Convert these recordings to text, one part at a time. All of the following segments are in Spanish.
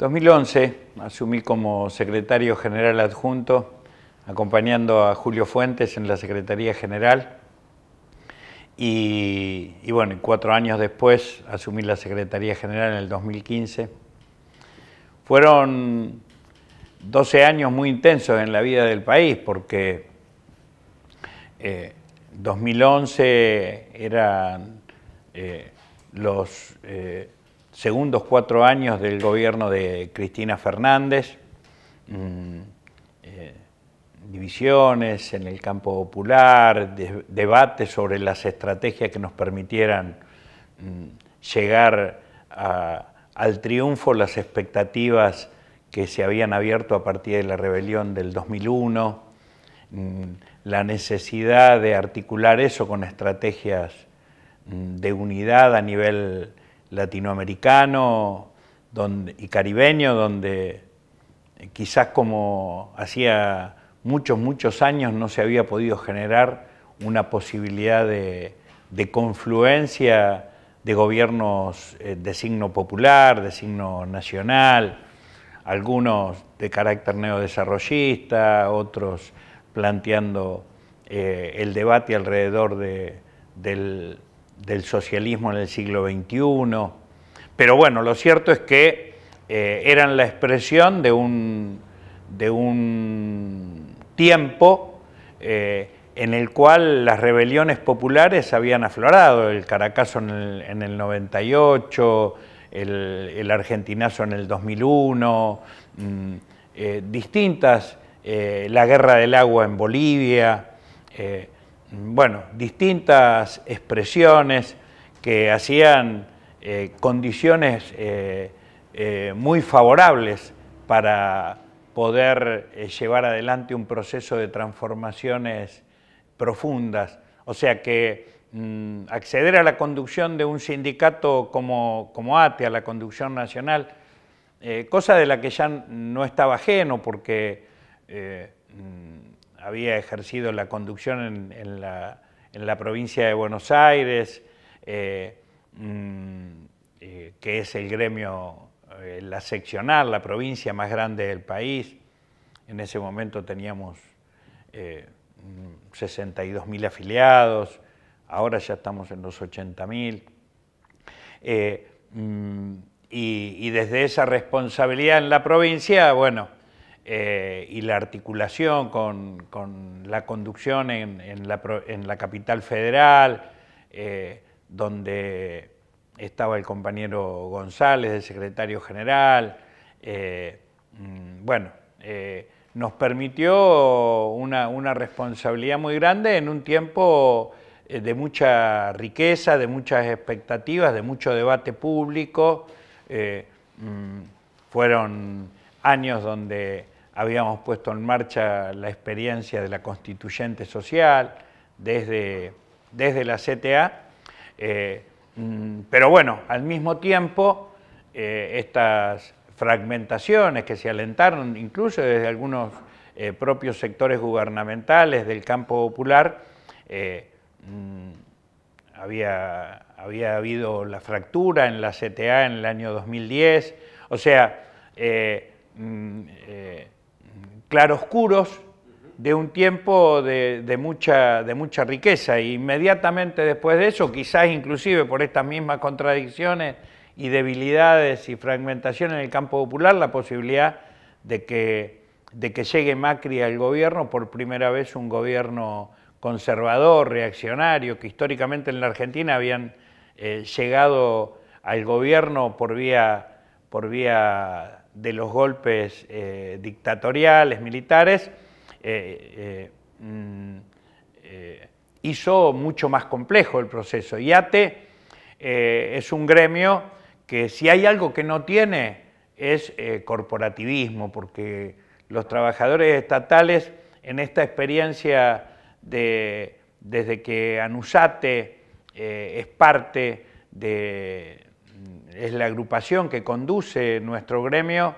2011 asumí como secretario general adjunto, acompañando a Julio Fuentes en la Secretaría General. Y, bueno, cuatro años después asumí la Secretaría General en el 2015. Fueron 12 años muy intensos en la vida del país porque 2011 eh, eran eh, los... Eh, segundos cuatro años del gobierno de Cristina Fernández, mm, eh, divisiones en el campo popular, debates sobre las estrategias que nos permitieran mm, llegar al triunfo, las expectativas que se habían abierto a partir de la rebelión del 2001, mm, la necesidad de articular eso con estrategias de unidad a nivel latinoamericano y caribeño, donde quizás como hacía muchos, muchos años no se había podido generar una posibilidad de, confluencia de gobiernos eh, de signo popular, de signo nacional, algunos de carácter neodesarrollista, otros planteando eh, el debate alrededor de, del del socialismo en el siglo XXI. Pero bueno, lo cierto es que eh, eran la expresión de un, de un tiempo eh, en el cual las rebeliones populares habían aflorado, el Caracazo en el, 98, el, Argentinazo en el 2001, mm, eh, distintas, la guerra del agua en Bolivia, bueno, distintas expresiones que hacían eh, condiciones eh, eh, muy favorables para poder llevar adelante un proceso de transformaciones profundas. O sea que mm, acceder a la conducción de un sindicato como, como ATE, a la conducción nacional, cosa de la que ya no estaba ajeno porque mm, había ejercido la conducción en, la, provincia de Buenos Aires, eh, mm, eh, que es el gremio, eh, la seccional, la provincia más grande del país. En ese momento teníamos 62 mil afiliados, ahora ya estamos en los 80.000... Mm, y desde esa responsabilidad en la provincia, bueno, eh, y la articulación con, la conducción en, la, capital federal, eh, donde estaba el compañero González, el secretario general. Eh, mm, bueno, nos permitió una, responsabilidad muy grande en un tiempo de mucha riqueza, de muchas expectativas, de mucho debate público. Mm, fueron años donde habíamos puesto en marcha la experiencia de la constituyente social desde, desde la CTA, eh, mm, pero bueno, al mismo tiempo eh, estas fragmentaciones que se alentaron incluso desde algunos eh, propios sectores gubernamentales del campo popular, mm, había, había habido la fractura en la CTA en el año 2010, o sea, mm, claroscuros de un tiempo de, mucha, riqueza. E inmediatamente después de eso, quizás inclusive por estas mismas contradicciones y debilidades y fragmentación en el campo popular, la posibilidad de que, llegue Macri al gobierno, por primera vez un gobierno conservador, reaccionario, que históricamente en la Argentina habían eh, llegado al gobierno por vía de los golpes eh, dictatoriales, militares, eh, eh, mm, hizo mucho más complejo el proceso. YATE es un gremio que si hay algo que no tiene es corporativismo, porque los trabajadores estatales en esta experiencia de, desde que ANUSATE es parte de, es la agrupación que conduce nuestro gremio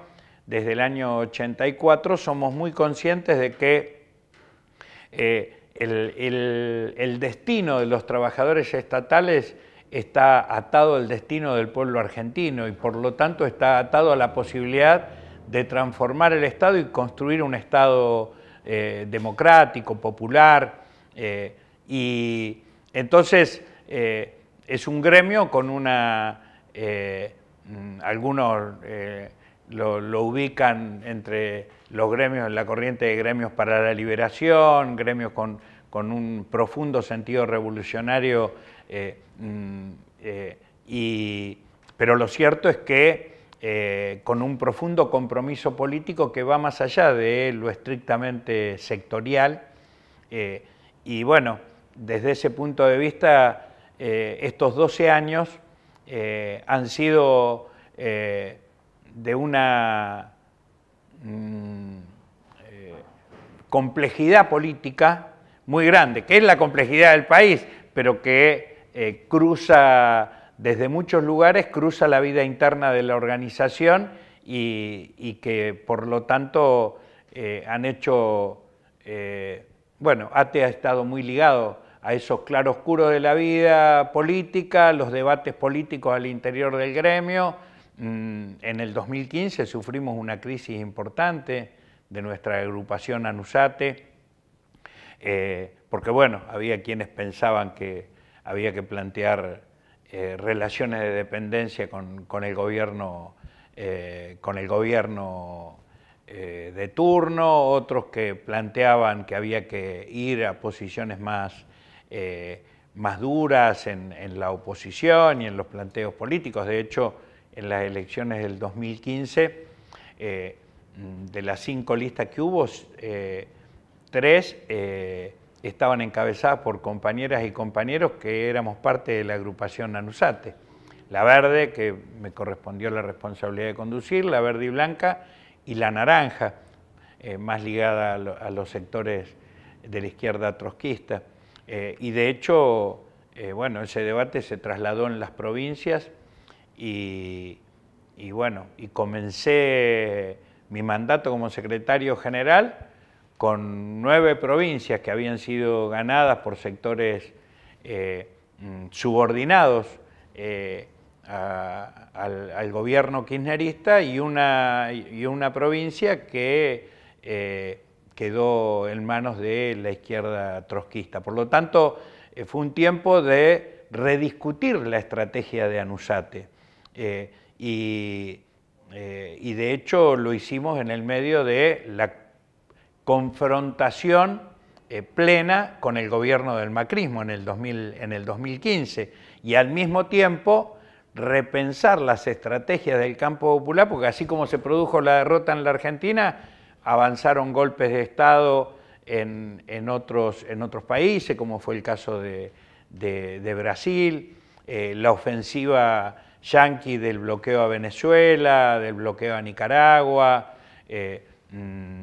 desde el año 84, somos muy conscientes de que eh, el, destino de los trabajadores estatales está atado al destino del pueblo argentino y por lo tanto está atado a la posibilidad de transformar el Estado y construir un Estado eh, democrático, popular. Eh, y entonces es un gremio con una eh, mm, algunos eh, lo, ubican entre los gremios, la corriente de gremios para la liberación, gremios con, un profundo sentido revolucionario, eh, mm, y, pero lo cierto es que con un profundo compromiso político que va más allá de lo estrictamente sectorial, y bueno, desde ese punto de vista, estos 12 años eh, han sido eh, de una mm, eh, complejidad política muy grande, que es la complejidad del país, pero que cruza desde muchos lugares, cruza la vida interna de la organización y que por lo tanto han hecho, bueno, ATE ha estado muy ligado a esos claroscuros de la vida política, los debates políticos al interior del gremio. Mm, en el 2015 sufrimos una crisis importante de nuestra agrupación ANUSATE, eh, porque bueno, había quienes pensaban que había que plantear eh, relaciones de dependencia con, el gobierno, con el gobierno eh, de turno, otros que planteaban que había que ir a posiciones más eh, más duras en, la oposición y en los planteos políticos. De hecho, en las elecciones del 2015, eh, de las cinco listas que hubo, eh, tres estaban encabezadas por compañeras y compañeros que éramos parte de la agrupación Anusate. La verde, que me correspondió la responsabilidad de conducir, la verde y blanca, y la naranja, más ligada a, los sectores de la izquierda trotskista. Eh, y de hecho, eh, bueno, ese debate se trasladó en las provincias y, bueno, y comencé mi mandato como secretario general con nueve provincias que habían sido ganadas por sectores eh, mm, subordinados al, gobierno kirchnerista y una, y una provincia que quedó en manos de la izquierda trotskista. Por lo tanto, eh, fue un tiempo de rediscutir la estrategia de Anusate. Eh, eh, y, de hecho lo hicimos en el medio de la confrontación plena con el gobierno del macrismo en en el 2015 y al mismo tiempo repensar las estrategias del campo popular, porque así como se produjo la derrota en la Argentina, avanzaron golpes de Estado en, otros, en otros países, como fue el caso de, Brasil, eh, la ofensiva yanqui del bloqueo a Venezuela, del bloqueo a Nicaragua, eh, mm,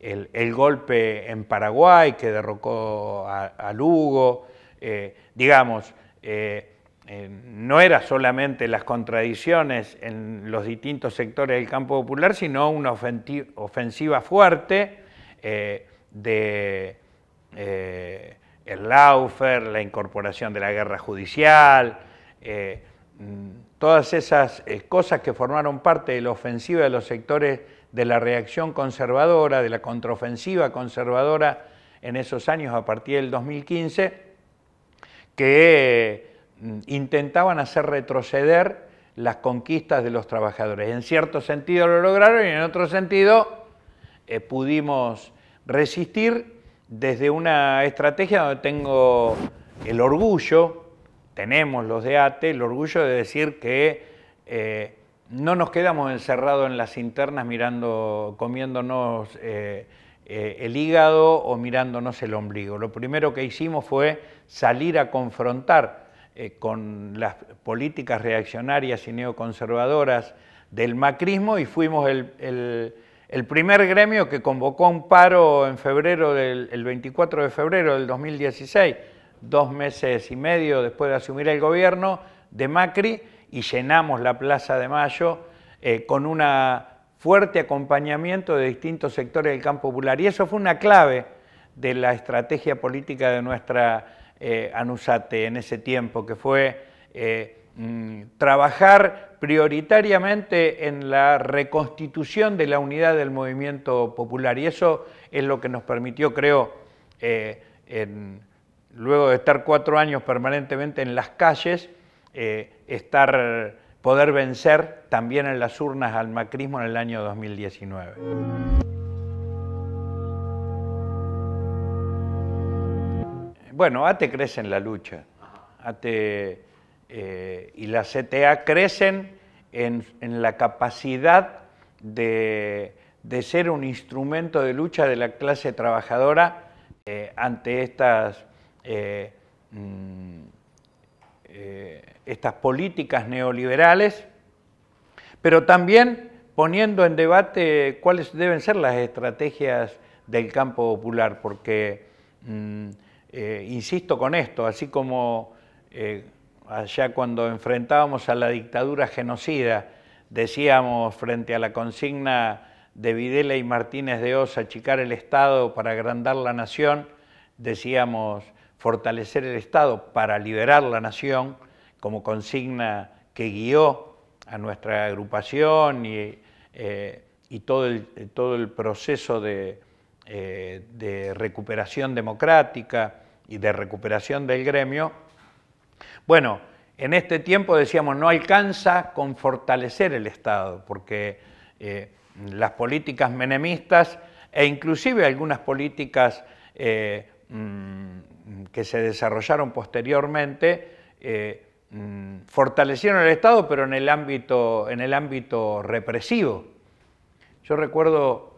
el, golpe en Paraguay que derrocó a, Lugo, eh, digamos, eh, no era solamente las contradicciones en los distintos sectores del campo popular, sino una ofensiva fuerte eh, de eh, Laufer, la incorporación de la guerra judicial, eh, mm, todas esas cosas que formaron parte de la ofensiva de los sectores de la reacción conservadora, de la contraofensiva conservadora en esos años a partir del 2015, que Mm, intentaban hacer retroceder las conquistas de los trabajadores. En cierto sentido lo lograron y en otro sentido eh, pudimos resistir desde una estrategia donde tengo el orgullo, tenemos los de ATE, el orgullo de decir que eh, no nos quedamos encerrados en las internas mirando, comiéndonos eh, el hígado o mirándonos el ombligo. Lo primero que hicimos fue salir a confrontar eh, con las políticas reaccionarias y neoconservadoras del macrismo y fuimos el, primer gremio que convocó un paro en febrero del el 24 de febrero del 2016, dos meses y medio después de asumir el gobierno de Macri y llenamos la Plaza de Mayo eh, con un fuerte acompañamiento de distintos sectores del campo popular. Y eso fue una clave de la estrategia política de nuestra eh, Anusate en ese tiempo, que fue eh, mm, trabajar prioritariamente en la reconstitución de la unidad del movimiento popular. Y eso es lo que nos permitió, creo, eh, luego de estar cuatro años permanentemente en las calles, eh, estar, poder vencer también en las urnas al macrismo en el año 2019. Bueno, ATE crece en la lucha. Eh, y la CTA crecen en, la capacidad de, ser un instrumento de lucha de la clase trabajadora eh, ante estas, eh, mm, estas políticas neoliberales, pero también poniendo en debate cuáles deben ser las estrategias del campo popular, porque... Mm, eh, insisto con esto, así como eh, allá cuando enfrentábamos a la dictadura genocida, decíamos frente a la consigna de Videla y Martínez de Oz, achicar el Estado para agrandar la nación, decíamos fortalecer el Estado para liberar la nación, como consigna que guió a nuestra agrupación y, eh, todo, el, proceso de recuperación democrática y de recuperación del gremio, bueno, en este tiempo decíamos no alcanza con fortalecer el Estado, porque eh, las políticas menemistas e inclusive algunas políticas eh, mm, que se desarrollaron posteriormente eh, mm, fortalecieron el Estado, pero en el ámbito, en el ámbito represivo. Yo recuerdo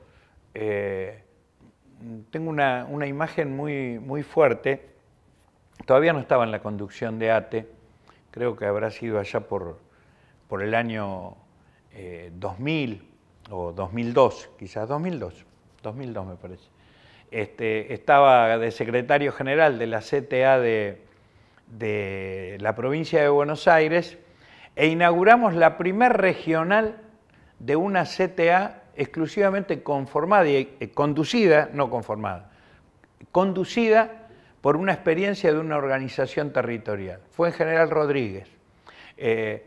tengo una, imagen muy, muy fuerte. Todavía no estaba en la conducción de ATE, creo que habrá sido allá por, por el año 2000 eh, o 2002, quizás 2002, 2002 me parece. Este, estaba de secretario general de la CTA de, de la provincia de Buenos Aires e inauguramos la primer regional de una CTA exclusivamente conformada y eh, conducida, no conformada, conducida por una experiencia de una organización territorial. Fue en General Rodríguez. Eh,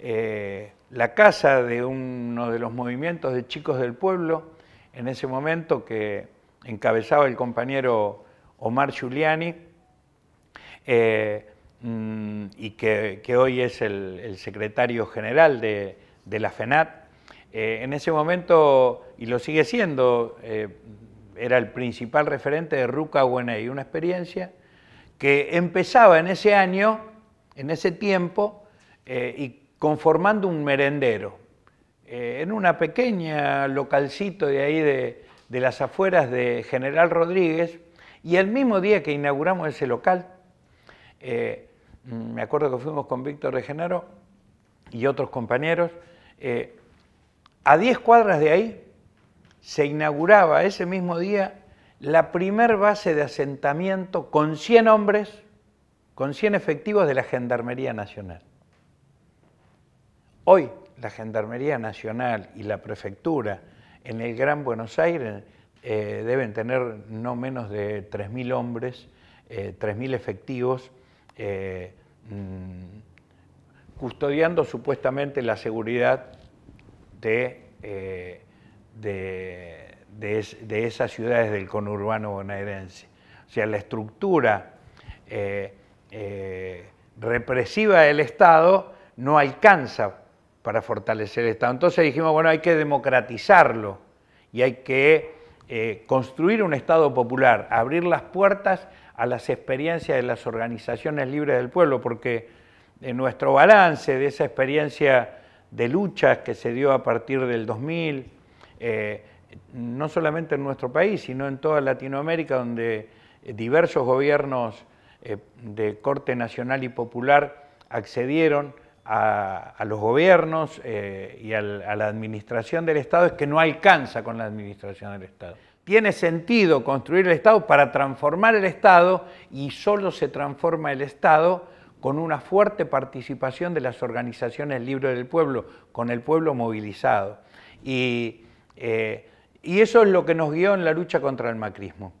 eh, la, casa de uno de los movimientos de chicos del pueblo, en ese momento que encabezaba el compañero Omar Giuliani, mm, y que, hoy es el, secretario general de, de la FENAT, eh, en ese momento, y lo sigue siendo, eh, era el principal referente de Ruca y una experiencia que empezaba en ese año, en ese tiempo, eh, y conformando un merendero, en una pequeña localcito de ahí de, las afueras de General Rodríguez, y el mismo día que inauguramos ese local, mm, me acuerdo que fuimos con Víctor de y otros compañeros, a 10 cuadras de ahí se inauguraba ese mismo día la primer base de asentamiento con 100 hombres, con 100 efectivos de la Gendarmería Nacional. Hoy la Gendarmería Nacional y la Prefectura en el Gran Buenos Aires eh, deben tener no menos de 3.000 hombres, 3.000 eh, efectivos, eh, mm, custodiando supuestamente la seguridad eh, de, esas ciudades del conurbano bonaerense. O sea, la estructura eh, eh, represiva del Estado no alcanza para fortalecer el Estado. Entonces dijimos, bueno, hay que democratizarlo y hay que construir un Estado popular, abrir las puertas a las experiencias de las organizaciones libres del pueblo, porque en nuestro balance de esa experiencia de luchas que se dio a partir del 2000, eh, no solamente en nuestro país, sino en toda Latinoamérica, donde eh, diversos gobiernos eh, de corte nacional y popular accedieron a, los gobiernos y a la administración del Estado, es que no alcanza con la administración del Estado. Tiene sentido construir el Estado para transformar el Estado y solo se transforma el Estado con una fuerte participación de las organizaciones libres del pueblo, con el pueblo movilizado. Eh, y, eso es lo que nos guió en la lucha contra el macrismo.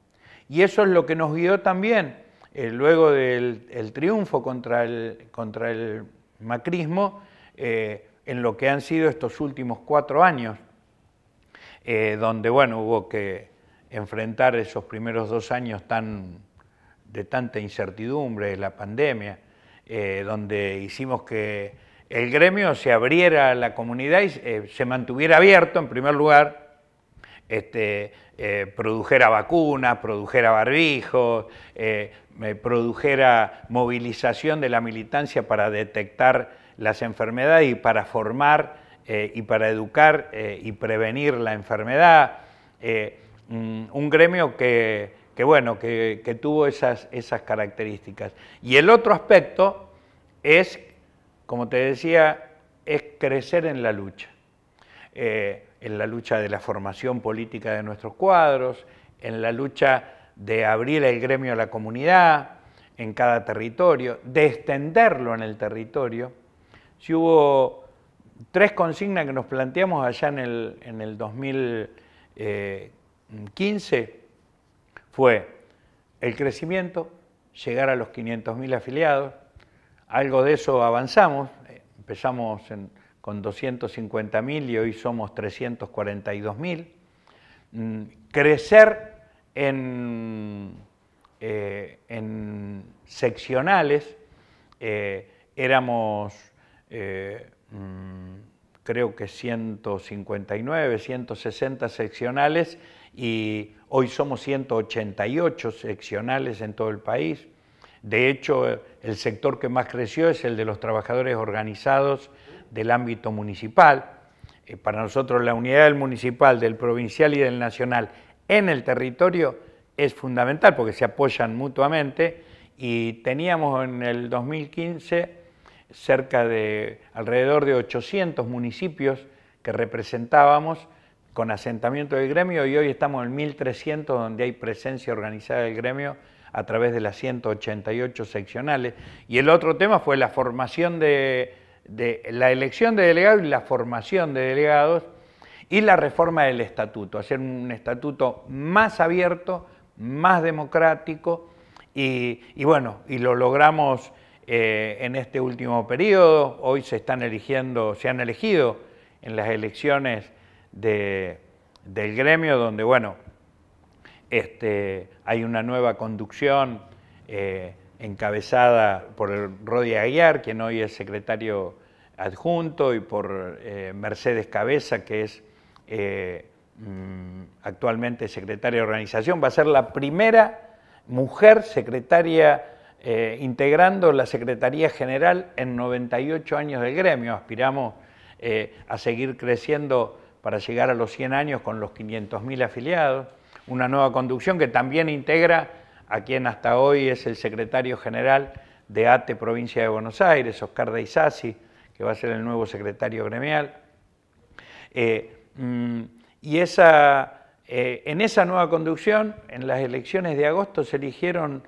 Y eso es lo que nos guió también, eh, luego del triunfo contra el, contra el macrismo, eh, en lo que han sido estos últimos cuatro años, donde bueno, hubo que enfrentar esos primeros dos años tan, de tanta incertidumbre, de la pandemia, eh, donde hicimos que el gremio se abriera a la comunidad y eh, se mantuviera abierto, en primer lugar, este, eh, produjera vacunas, produjera barbijos, produjera movilización de la militancia para detectar las enfermedades y para formar y para educar y prevenir la enfermedad. Mm, un gremio que que bueno, que, tuvo esas, características. Y el otro aspecto es, como te decía, es crecer en la lucha. Eh, en la lucha de la formación política de nuestros cuadros, en la lucha de abrir el gremio a la comunidad en cada territorio, de extenderlo en el territorio. Si hubo tres consignas que nos planteamos allá en el 2015, fue el crecimiento, llegar a los 500.000 afiliados, algo de eso avanzamos, empezamos con 250.000 y hoy somos 342.000, mm, crecer en, eh, en seccionales, eh, éramos... Eh, mm, creo que 159, 160 seccionales y hoy somos 188 seccionales en todo el país. De hecho, el sector que más creció es el de los trabajadores organizados del ámbito municipal. Eh, para nosotros la unidad del municipal, del provincial y del nacional en el territorio es fundamental porque se apoyan mutuamente y teníamos en el 2015 cerca de alrededor de 800 municipios que representábamos con asentamiento del gremio y hoy estamos en 1.300 donde hay presencia organizada del gremio a través de las 188 seccionales. Y el otro tema fue la formación de, la elección de delegados y la formación de delegados y la reforma del estatuto, hacer un estatuto más abierto, más democrático y, y bueno, y lo logramos eh, en este último periodo. Hoy se están eligiendo, se han elegido en las elecciones del gremio, donde bueno, este, hay una nueva conducción eh, encabezada por el Rodi Aguiar, quien hoy es secretario adjunto, y por eh, Mercedes Cabeza, que es mm, actualmente secretaria de organización. Va a ser la primera mujer secretaria eh, integrando la Secretaría General en 98 años del gremio. Aspiramos eh, a seguir creciendo para llegar a los 100 años con los 500.000 afiliados. Una nueva conducción que también integra a quien hasta hoy es el secretario general de ATE Provincia de Buenos Aires, Oscar de que va a ser el nuevo secretario gremial. Eh, mm, y esa, en esa nueva conducción, en las elecciones de agosto, se eligieron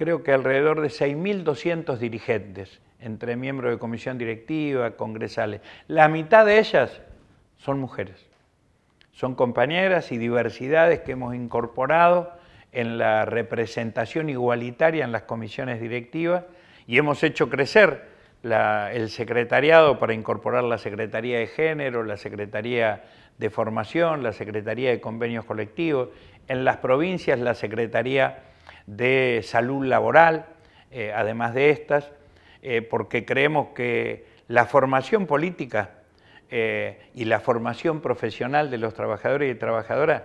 creo que alrededor de 6.200 dirigentes, entre miembros de comisión directiva, congresales. La mitad de ellas son mujeres. Son compañeras y diversidades que hemos incorporado en la representación igualitaria en las comisiones directivas y hemos hecho crecer el secretariado para incorporar la Secretaría de Género, la Secretaría de Formación, la Secretaría de Convenios Colectivos, en las provincias la Secretaría de salud laboral, eh, además de estas, eh, porque creemos que la formación política eh, y la formación profesional de los trabajadores y trabajadoras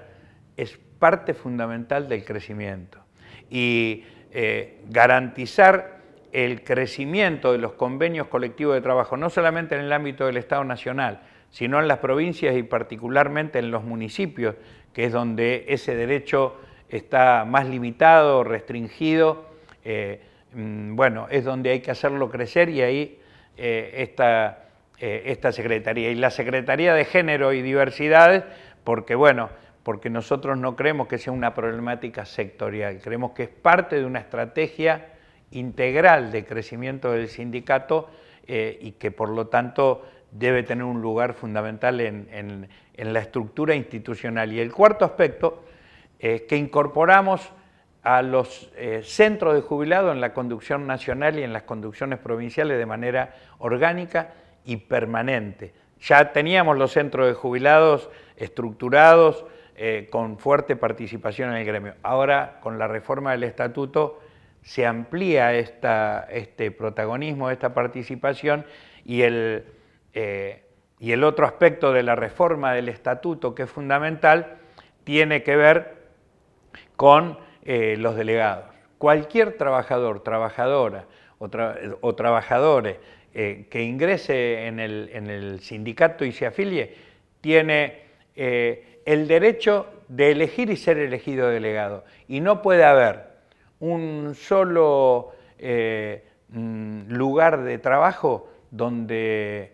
es parte fundamental del crecimiento. Y garantizar el crecimiento de los convenios colectivos de trabajo, no solamente en el ámbito del Estado Nacional, sino en las provincias y particularmente en los municipios, que es donde ese derecho está más limitado, restringido, eh, mm, bueno, es donde hay que hacerlo crecer y ahí eh, está eh, esta Secretaría. Y la Secretaría de Género y Diversidades, porque bueno, porque nosotros no creemos que sea una problemática sectorial, creemos que es parte de una estrategia integral de crecimiento del sindicato y que por lo tanto debe tener un lugar fundamental en la estructura institucional. Y el cuarto aspecto eh, que incorporamos a los eh, centros de jubilados en la conducción nacional y en las conducciones provinciales de manera orgánica y permanente. Ya teníamos los centros de jubilados estructurados eh, con fuerte participación en el gremio. Ahora, con la reforma del estatuto, se amplía este protagonismo, esta participación y el, y el otro aspecto de la reforma del estatuto que es fundamental tiene que ver con eh, los delegados. Cualquier trabajador, trabajadora o, trabajadores eh, que ingrese en el, sindicato y se afilie tiene eh, el derecho de elegir y ser elegido delegado. Y no puede haber un solo mm, lugar de trabajo donde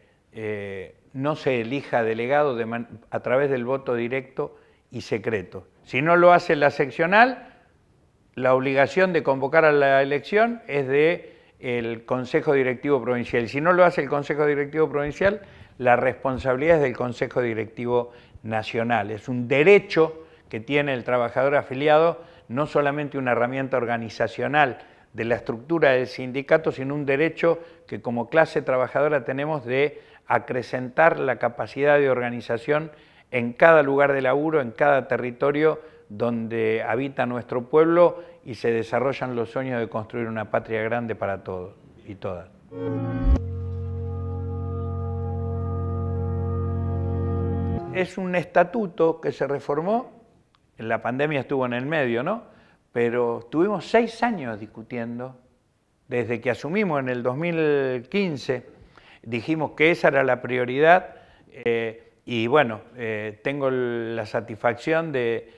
no se elija delegado a través del voto directo y secreto. Si no lo hace la seccional, la obligación de convocar a la elección es de el Consejo Directivo Provincial. Si no lo hace el Consejo Directivo Provincial, la responsabilidad es del Consejo Directivo Nacional. Es un derecho que tiene el trabajador afiliado, no solamente una herramienta organizacional de la estructura del sindicato, sino un derecho que como clase trabajadora tenemos de acrecentar la capacidad de organización en cada lugar de laburo, en cada territorio donde habita nuestro pueblo y se desarrollan los sueños de construir una patria grande para todos y todas. Es un estatuto que se reformó, en la pandemia estuvo en el medio, ¿no? Pero estuvimos seis años discutiendo, desde que asumimos en el 2015, dijimos que esa era la prioridad. Eh, y bueno, eh, tengo la satisfacción de,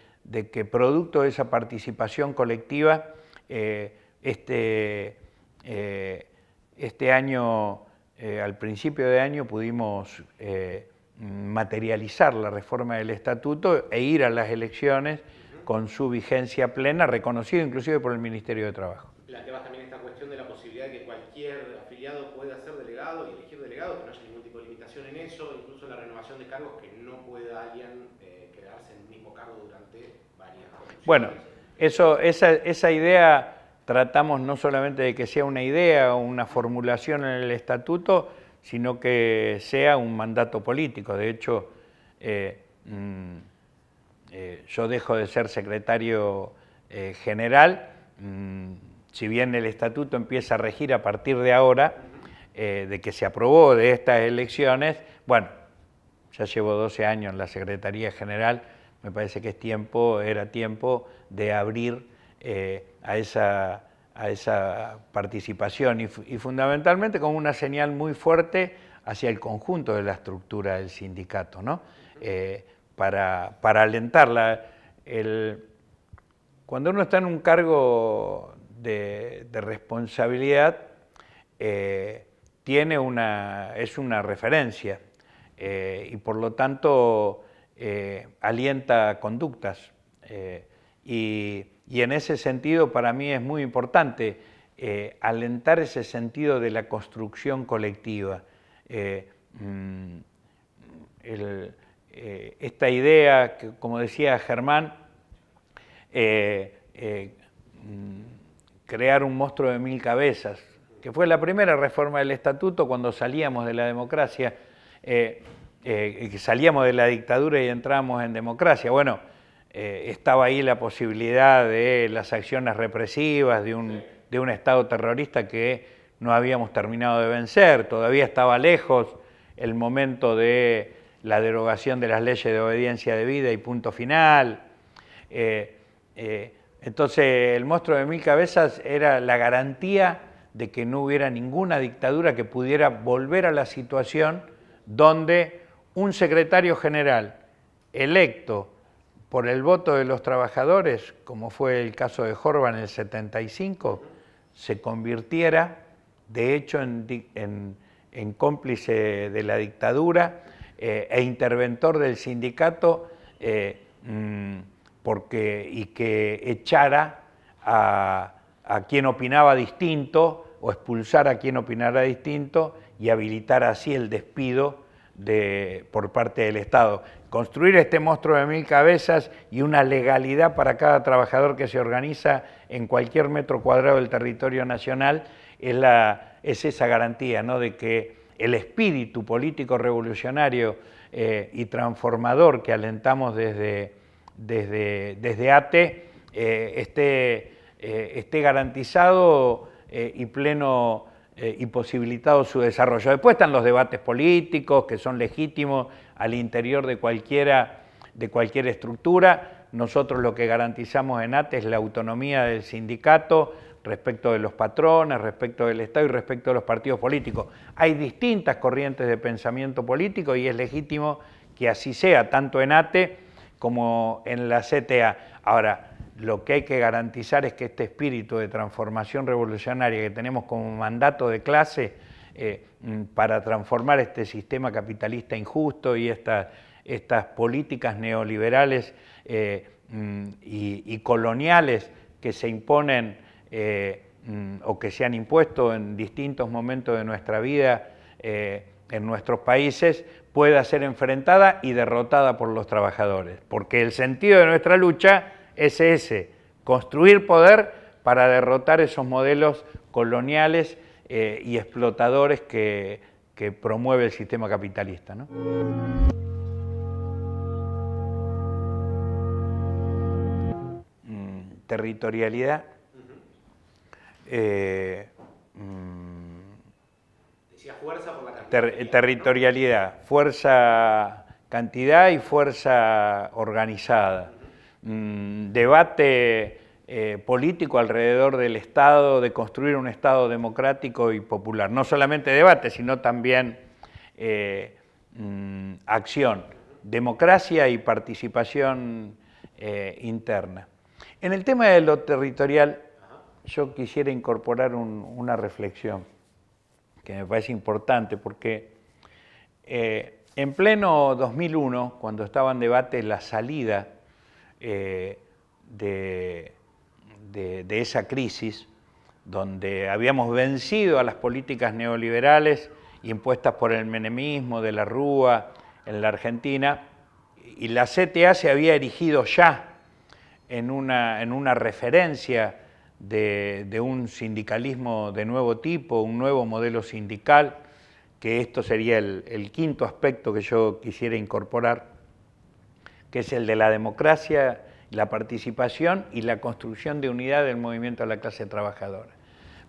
que producto de esa participación colectiva, eh, este, eh, este año, al principio de año, pudimos materializar la reforma del estatuto e ir a las elecciones con su vigencia plena, reconocido inclusive por el Ministerio de Trabajo. Planteabas también esta cuestión de la posibilidad de que cualquier afiliado pueda ser delegado y elegir delegado, que no hay ningún tipo de limitación en eso, alguien eh, quedarse en el mismo cargo durante varias condiciones. Bueno, eso, esa, esa idea tratamos no solamente de que sea una idea o una formulación en el estatuto, sino que sea un mandato político. De hecho, eh, mm, eh, yo dejo de ser secretario eh, general, mm, si bien el estatuto empieza a regir a partir de ahora, de que se aprobó de estas elecciones, bueno, ya llevo 12 años en la Secretaría General, me parece que es tiempo, era tiempo de abrir eh, a, esa, a esa participación y, fundamentalmente con una señal muy fuerte hacia el conjunto de la estructura del sindicato, eh, para, alentarla. cuando uno está en un cargo de, responsabilidad, eh, tiene es una referencia. Eh, y por lo tanto eh, alienta conductas. Eh, y, en ese sentido para mí es muy importante alentar ese sentido de la construcción colectiva. Mm, esta idea, como decía Germán, mm, crear un monstruo de mil cabezas, que fue la primera reforma del estatuto cuando salíamos de la democracia eh, eh, que salíamos de la dictadura y entramos en democracia. Bueno, eh, estaba ahí la posibilidad de las acciones represivas, de un, Estado terrorista que no habíamos terminado de vencer, todavía estaba lejos el momento de la derogación de las leyes de obediencia de vida y punto final. entonces el monstruo de mil cabezas era la garantía de que no hubiera ninguna dictadura que pudiera volver a la situación donde un secretario general electo por el voto de los trabajadores, como fue el caso de Jorba en el 75, se convirtiera de hecho en, cómplice de la dictadura eh, e interventor del sindicato eh, mm, y que echara a, a quien opinaba distinto o expulsara a quien opinara distinto y habilitar así el despido de, por parte del Estado. Construir este monstruo de mil cabezas y una legalidad para cada trabajador que se organiza en cualquier metro cuadrado del territorio nacional es, la, es esa garantía ¿no? de que el espíritu político revolucionario eh, y transformador que alentamos desde, desde, desde ATE eh, esté, eh, esté, garantizado y pleno y eh, posibilitado su desarrollo. Después están los debates políticos, que son legítimos al interior de, cualquiera, de cualquier estructura. Nosotros lo que garantizamos en ATE es la autonomía del sindicato respecto de los patrones, respecto del Estado y respecto de los partidos políticos. Hay distintas corrientes de pensamiento político y es legítimo que así sea, tanto en ATE como en la CTA. Ahora, lo que hay que garantizar es que este espíritu de transformación revolucionaria que tenemos como mandato de clase eh, mm, para transformar este sistema capitalista injusto y estas políticas neoliberales eh, mm, y, coloniales que se imponen eh, mm, o que se han impuesto en distintos momentos de nuestra vida en nuestros países pueda ser enfrentada y derrotada por los trabajadores, porque el sentido de nuestra lucha es construir poder para derrotar esos modelos coloniales eh, y explotadores que, promueve el sistema capitalista. Mm, territorialidad. territorialidad, fuerza cantidad y fuerza organizada. Mm, debate eh, político alrededor del Estado, de construir un Estado democrático y popular. No solamente debate, sino también eh, mm, acción, democracia y participación eh, interna. En el tema de lo territorial, yo quisiera incorporar una reflexión que me parece importante porque en pleno 2001, cuando estaba en debate la salida eh, de, esa crisis donde habíamos vencido a las políticas neoliberales impuestas por el menemismo de la Rúa en la Argentina, y la CTA se había erigido ya en una, en una referencia de, un sindicalismo de nuevo tipo, un nuevo modelo sindical, que esto sería el quinto aspecto que yo quisiera incorporar, que es el de la democracia, la participación y la construcción de unidad del movimiento de la clase trabajadora.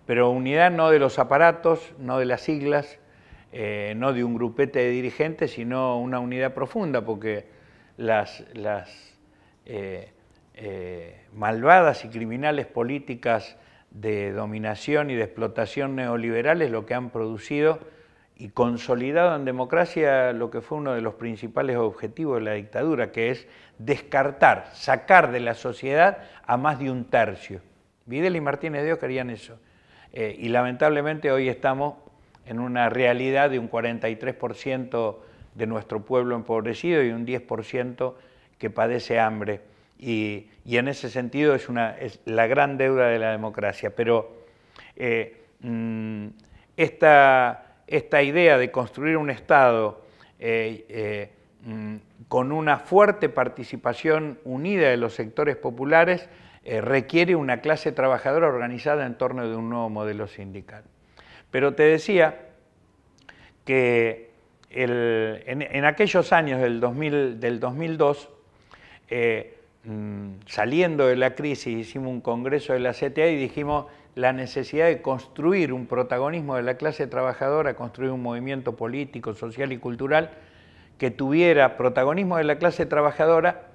Pero unidad no de los aparatos, no de las siglas, eh, no de un grupete de dirigentes, sino una unidad profunda, porque las, eh, eh, malvadas y criminales políticas de dominación y de explotación neoliberales lo que han producido y consolidado en democracia lo que fue uno de los principales objetivos de la dictadura, que es descartar, sacar de la sociedad a más de un tercio. Videla y Martínez de Dios querían eso. Eh, y lamentablemente hoy estamos en una realidad de un 43% de nuestro pueblo empobrecido y un 10% que padece hambre. Y, en ese sentido es, una, es la gran deuda de la democracia. Pero eh, mm, esta esta idea de construir un Estado eh, eh, mm, con una fuerte participación unida de los sectores populares eh, requiere una clase trabajadora organizada en torno de un nuevo modelo sindical. Pero te decía que en, aquellos años del 2002, mm, saliendo de la crisis, hicimos un congreso de la CTA y dijimos la necesidad de construir un protagonismo de la clase trabajadora, construir un movimiento político, social y cultural que tuviera protagonismo de la clase trabajadora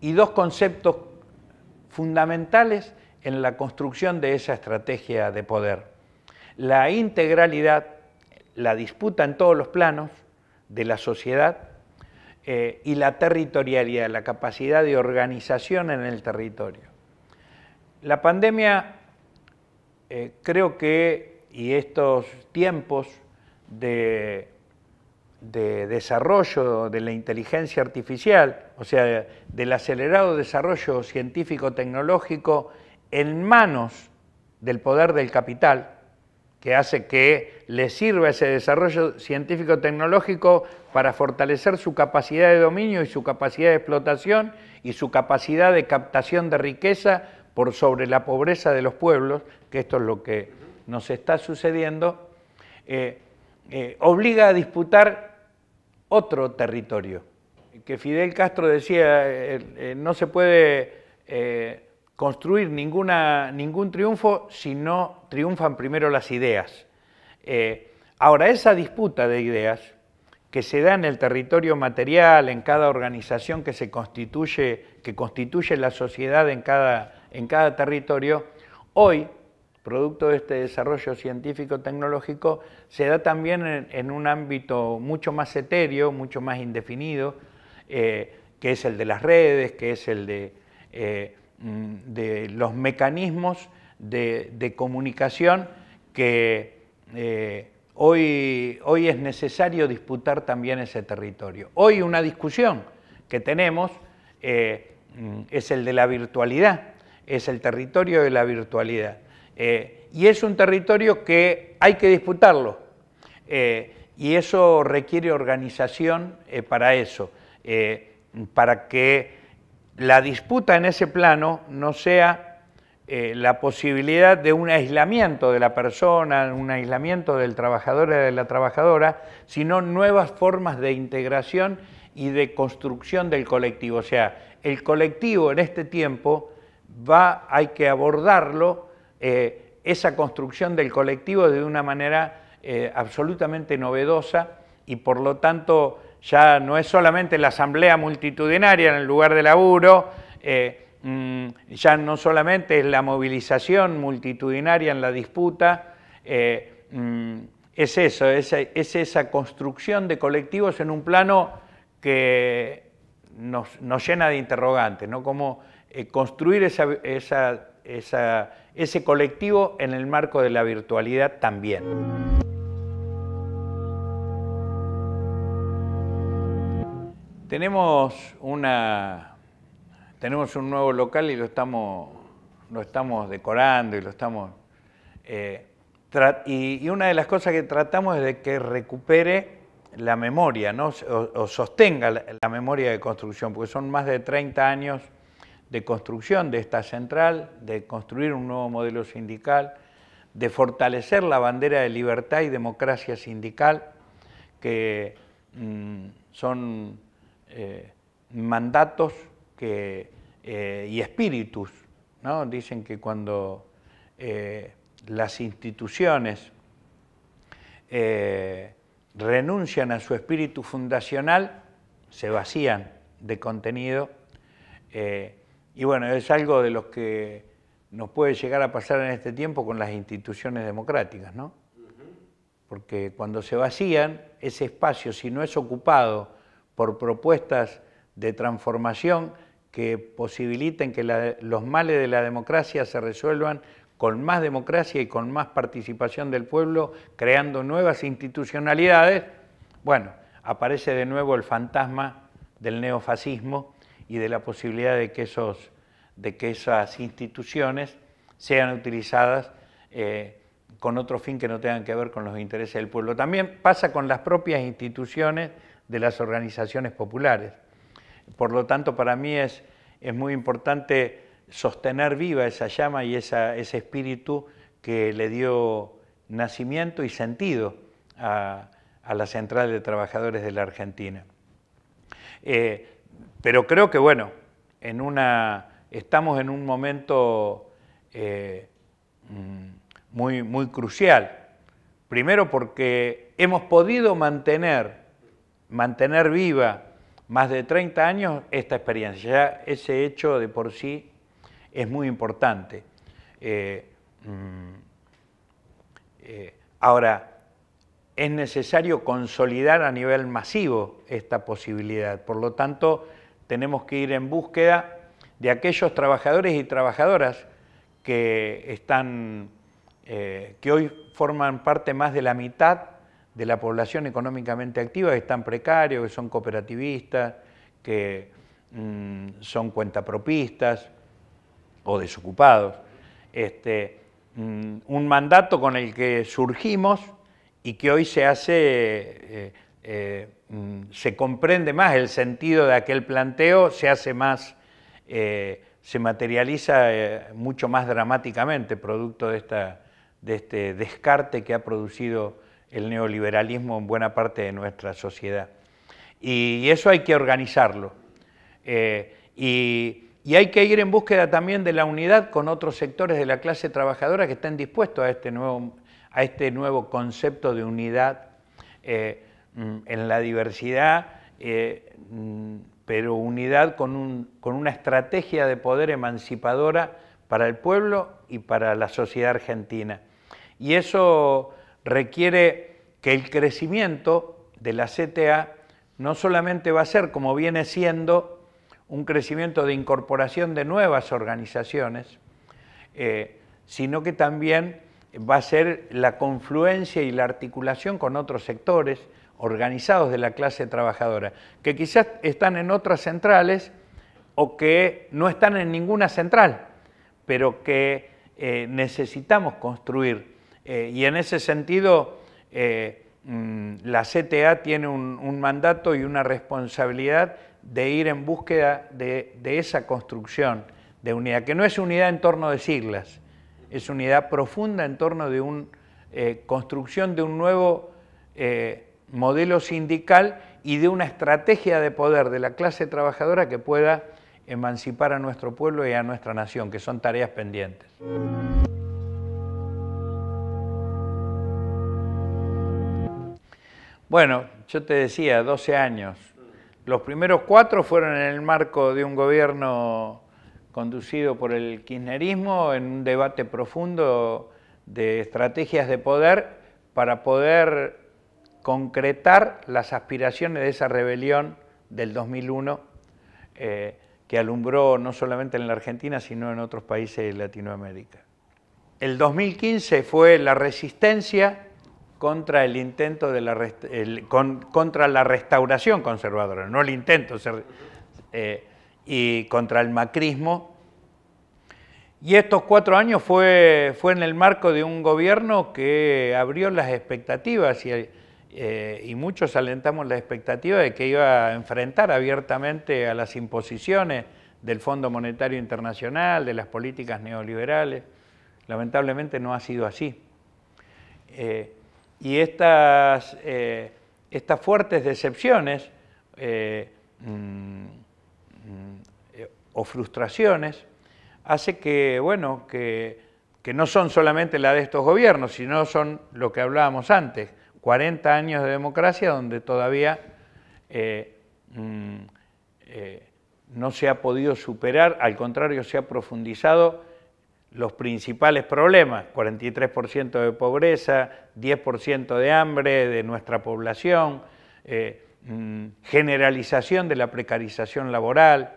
y dos conceptos fundamentales en la construcción de esa estrategia de poder. La integralidad, la disputa en todos los planos de la sociedad eh, y la territorialidad, la capacidad de organización en el territorio. La pandemia eh, creo que, y estos tiempos de, de, desarrollo de la inteligencia artificial, o sea, del acelerado desarrollo científico-tecnológico en manos del poder del capital, que hace que le sirva ese desarrollo científico-tecnológico para fortalecer su capacidad de dominio y su capacidad de explotación y su capacidad de captación de riqueza por sobre la pobreza de los pueblos, que esto es lo que nos está sucediendo, eh, eh, obliga a disputar otro territorio. Que Fidel Castro decía, eh, no se puede construir ninguna, ningún triunfo si no triunfan primero las ideas. ahora, esa disputa de ideas que se da en el territorio material, en cada organización que se constituye, que constituye la sociedad en cada en cada territorio, hoy, producto de este desarrollo científico-tecnológico, se da también en, un ámbito mucho más etéreo, mucho más indefinido, eh, que es el de las redes, que es el de, eh, mm, los mecanismos de, comunicación que eh, hoy, hoy es necesario disputar también ese territorio. Hoy una discusión que tenemos mm, es el de la virtualidad es el territorio de la virtualidad. Eh, y es un territorio que hay que disputarlo. Eh, y eso requiere organización eh, para eso, para que la disputa en ese plano no sea la posibilidad de un aislamiento de la persona, un aislamiento del trabajador y de la trabajadora, sino nuevas formas de integración y de construcción del colectivo. O sea, el colectivo en este tiempo hay que abordarlo, eh, esa construcción del colectivo de una manera eh, absolutamente novedosa y por lo tanto ya no es solamente la asamblea multitudinaria en el lugar de laburo, eh, mm, ya no solamente es la movilización multitudinaria en la disputa, mm, es eso, es, esa construcción de colectivos en un plano que nos, nos llena de interrogantes, ¿no? Como, eh, construir ese colectivo en el marco de la virtualidad también. Tenemos, una, tenemos un nuevo local y lo estamos, lo estamos decorando y lo estamos... Eh, y, una de las cosas que tratamos es de que recupere la memoria, o, sostenga la, la memoria de construcción, porque son más de 30 años de construcción de esta central, de construir un nuevo modelo sindical, de fortalecer la bandera de libertad y democracia sindical, que mm, son eh, mandatos eh, y espíritus. ¿no? Dicen que cuando eh, las instituciones renuncian a su espíritu fundacional, se vacían de contenido y bueno, es algo de lo que nos puede llegar a pasar en este tiempo con las instituciones democráticas, ¿no? Porque cuando se vacían, ese espacio, si no es ocupado por propuestas de transformación que posibiliten que los males de la democracia se resuelvan con más democracia y con más participación del pueblo, creando nuevas institucionalidades, bueno, aparece de nuevo el fantasma del neofascismo y de la posibilidad de que, esos, de que esas instituciones sean utilizadas eh, con otro fin que no tengan que ver con los intereses del pueblo. También pasa con las propias instituciones de las organizaciones populares. Por lo tanto, para mí es, es muy importante sostener viva esa llama y esa, ese espíritu que le dio nacimiento y sentido a, a la Central de Trabajadores de la Argentina. Eh, pero creo que bueno, estamos en un momento eh, mm, muy, crucial. Primero porque hemos podido mantener, mantener viva más de 30 años esta experiencia. Ya ese hecho de por sí es muy importante. Eh, mm, eh, ahora, es necesario consolidar a nivel masivo esta posibilidad. Por lo tanto, tenemos que ir en búsqueda de aquellos trabajadores y trabajadoras que están, eh, que hoy forman parte más de la mitad de la población económicamente activa, que están precarios, que son cooperativistas, que mm, son cuentapropistas o desocupados. Este, mm, un mandato con el que surgimos y que hoy se hace eh, eh, mm, se comprende más el sentido de aquel planteo, se hace más, eh, se materializa eh, mucho más dramáticamente, producto de, esta, de este descarte que ha producido el neoliberalismo en buena parte de nuestra sociedad. Y, eso hay que organizarlo. Y, hay que ir en búsqueda también de la unidad con otros sectores de la clase trabajadora que estén dispuestos a este nuevo, a este nuevo concepto de unidad. Mm, en la diversidad, eh, mm, pero unidad con, una estrategia de poder emancipadora para el pueblo y para la sociedad argentina. Y eso requiere que el crecimiento de la CTA no solamente va a ser, como viene siendo, un crecimiento de incorporación de nuevas organizaciones, eh, sino que también va a ser la confluencia y la articulación con otros sectores, organizados de la clase trabajadora, que quizás están en otras centrales o que no están en ninguna central, pero que eh, necesitamos construir. Eh, y en ese sentido, eh, mm, la CTA tiene un, mandato y una responsabilidad de ir en búsqueda de, esa construcción de unidad, que no es unidad en torno de siglas, es unidad profunda en torno de una construcción de un nuevo modelo sindical y de una estrategia de poder de la clase trabajadora que pueda emancipar a nuestro pueblo y a nuestra nación, que son tareas pendientes. Bueno, yo te decía, 12 años. Los primeros cuatro fueron en el marco de un gobierno conducido por el kirchnerismo, en un debate profundo de estrategias de poder para poder concretar las aspiraciones de esa rebelión del 2001 eh, que alumbró no solamente en la Argentina, sino en otros países de Latinoamérica. El 2015 fue la resistencia contra el intento de la contra la restauración conservadora, no el intento, eh, y contra el macrismo. Y estos cuatro años fue, fue en el marco de un gobierno que abrió las expectativas y, eh, y muchos alentamos la expectativa de que iba a enfrentar abiertamente a las imposiciones del Fondo Monetario Internacional, de las políticas neoliberales. Lamentablemente no ha sido así. Eh, y estas, eh, estas, fuertes decepciones mm, mm, o frustraciones hace que, bueno, que, que no son solamente la de estos gobiernos, sino son lo que hablábamos antes, 40 años de democracia donde todavía eh, mm, eh, no se ha podido superar, al contrario, se ha profundizado los principales problemas, 43% de pobreza, 10% de hambre de nuestra población, eh, mm, generalización de la precarización laboral,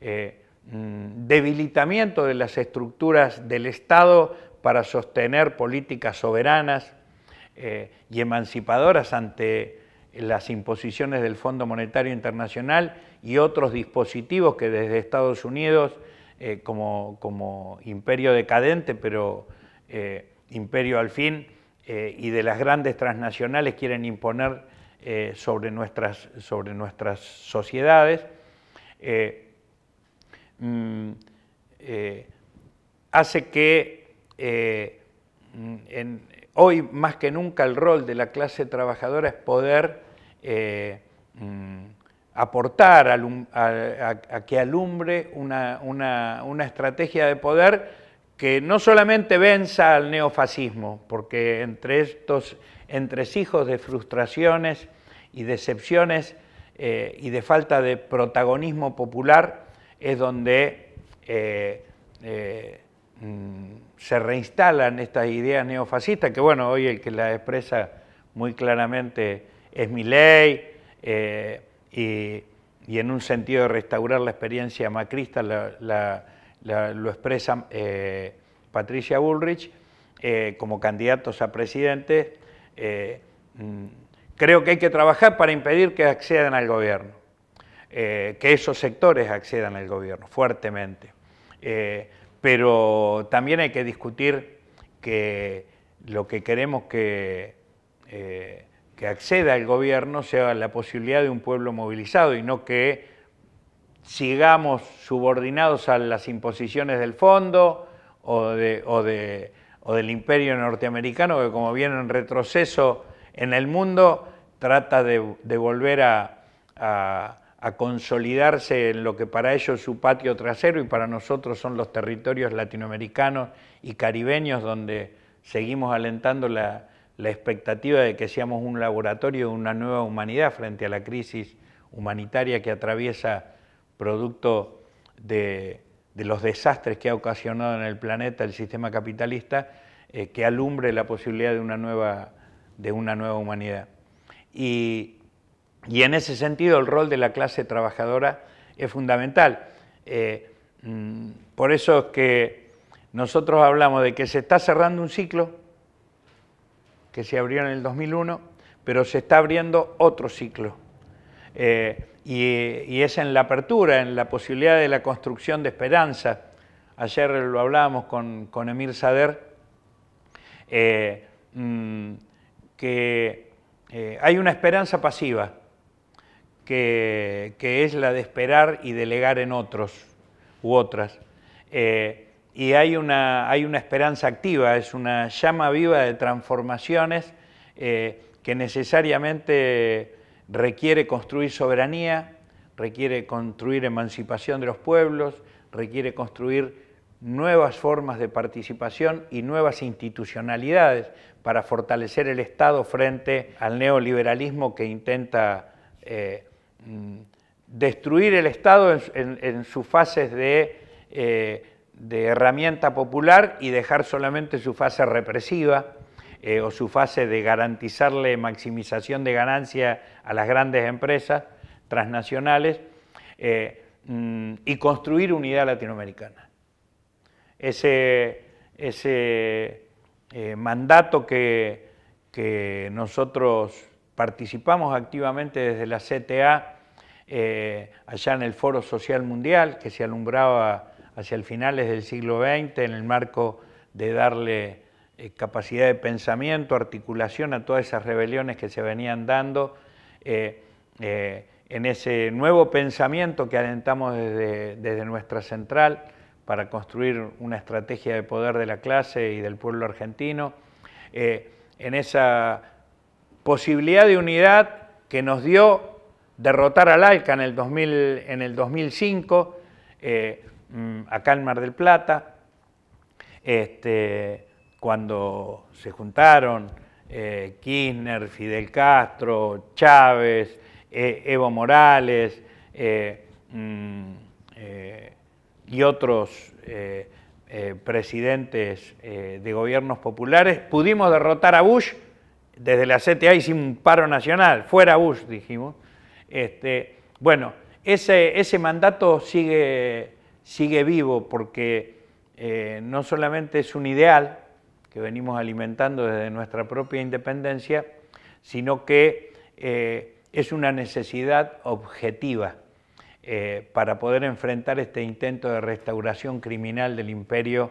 mm, debilitamiento de las estructuras del Estado para sostener políticas soberanas, eh, y emancipadoras ante las imposiciones del Fondo Monetario Internacional y otros dispositivos que desde Estados Unidos, eh, como, imperio decadente, pero eh, imperio al fin, y de las grandes transnacionales quieren imponer sobre, nuestras, sobre nuestras sociedades, mm, hace que en, hoy más que nunca el rol de la clase trabajadora es poder eh, mm, aportar a, que alumbre una, estrategia de poder que no solamente venza al neofascismo, porque entre estos entresijos de frustraciones y decepciones eh, y de falta de protagonismo popular es donde eh, mm, se reinstalan estas ideas neofascistas, que bueno, hoy el que las expresa muy claramente es mi ley eh, y, en un sentido de restaurar la experiencia macrista lo expresa eh, Patricia Bullrich eh, como candidatos a presidente. Mm, creo que hay que trabajar para impedir que accedan al gobierno, que esos sectores accedan al gobierno fuertemente pero también hay que discutir que lo que queremos que, eh, que acceda al gobierno sea la posibilidad de un pueblo movilizado y no que sigamos subordinados a las imposiciones del fondo o, o, del imperio norteamericano que como viene en retroceso en el mundo trata de, volver a, a consolidarse en lo que para ellos es su patio trasero y para nosotros son los territorios latinoamericanos y caribeños donde seguimos alentando la, expectativa de que seamos un laboratorio de una nueva humanidad frente a la crisis humanitaria que atraviesa producto de, los desastres que ha ocasionado en el planeta el sistema capitalista, eh, que alumbre la posibilidad de una nueva, de una nueva humanidad. Y y en ese sentido el rol de la clase trabajadora es fundamental. Eh, mm, por eso es que nosotros hablamos de que se está cerrando un ciclo que se abrió en el 2001, pero se está abriendo otro ciclo. Eh, y, es en la apertura, en la posibilidad de la construcción de esperanza. Ayer lo hablábamos con, Emir Sader, eh, mm, que hay una esperanza pasiva que, es la de esperar y delegar en otros u otras. Eh, y hay una, hay una esperanza activa, es una llama viva de transformaciones eh, que necesariamente requiere construir soberanía, requiere construir emancipación de los pueblos, requiere construir nuevas formas de participación y nuevas institucionalidades para fortalecer el Estado frente al neoliberalismo que intenta eh, Mm, destruir el Estado en, sus fases eh, de, herramienta popular y dejar solamente su fase represiva eh, o su fase de garantizarle maximización de ganancia a las grandes empresas transnacionales eh, mm, y construir unidad latinoamericana. Ese, ese mandato que nosotros participamos activamente desde la CTA eh, allá en el Foro Social Mundial que se alumbraba hacia el finales del siglo XX en el marco de darle eh, capacidad de pensamiento, articulación a todas esas rebeliones que se venían dando. Eh, en ese nuevo pensamiento que alentamos desde, desde nuestra central para construir una estrategia de poder de la clase y del pueblo argentino, en esa posibilidad de unidad que nos dio derrotar al ALCA en el, 2005, eh, mm, acá en Mar del Plata, este, cuando se juntaron eh, Kirchner, Fidel Castro, Chávez, e, Evo Morales eh, mm, y otros presidentes de gobiernos populares, pudimos derrotar a Bush desde la CTA hicimos un paro nacional, fuera Bush, dijimos. Este, bueno, ese, mandato sigue, vivo porque eh, no solamente es un ideal que venimos alimentando desde nuestra propia independencia, sino que eh, es una necesidad objetiva eh, para poder enfrentar este intento de restauración criminal del imperio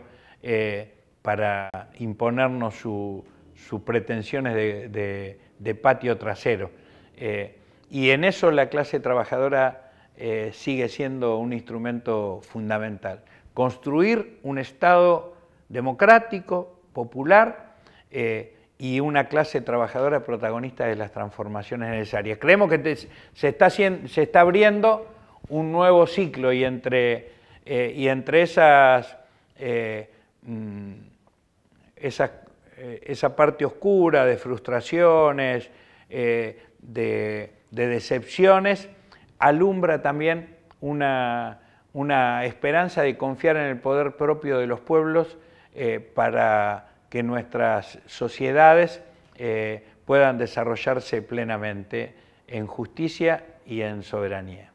para imponernos su, sus pretensiones de, patio trasero. Eh, y en eso la clase trabajadora eh, sigue siendo un instrumento fundamental. Construir un Estado democrático, popular eh, y una clase trabajadora protagonista de las transformaciones necesarias. Creemos que se, está, se, está, abriendo un nuevo ciclo y entre, y entre esas, mm, esas eh, esa parte oscura de frustraciones, eh, de, decepciones, alumbra también una, una, esperanza de confiar en el poder propio de los pueblos eh, para que nuestras sociedades puedan desarrollarse plenamente en justicia y en soberanía.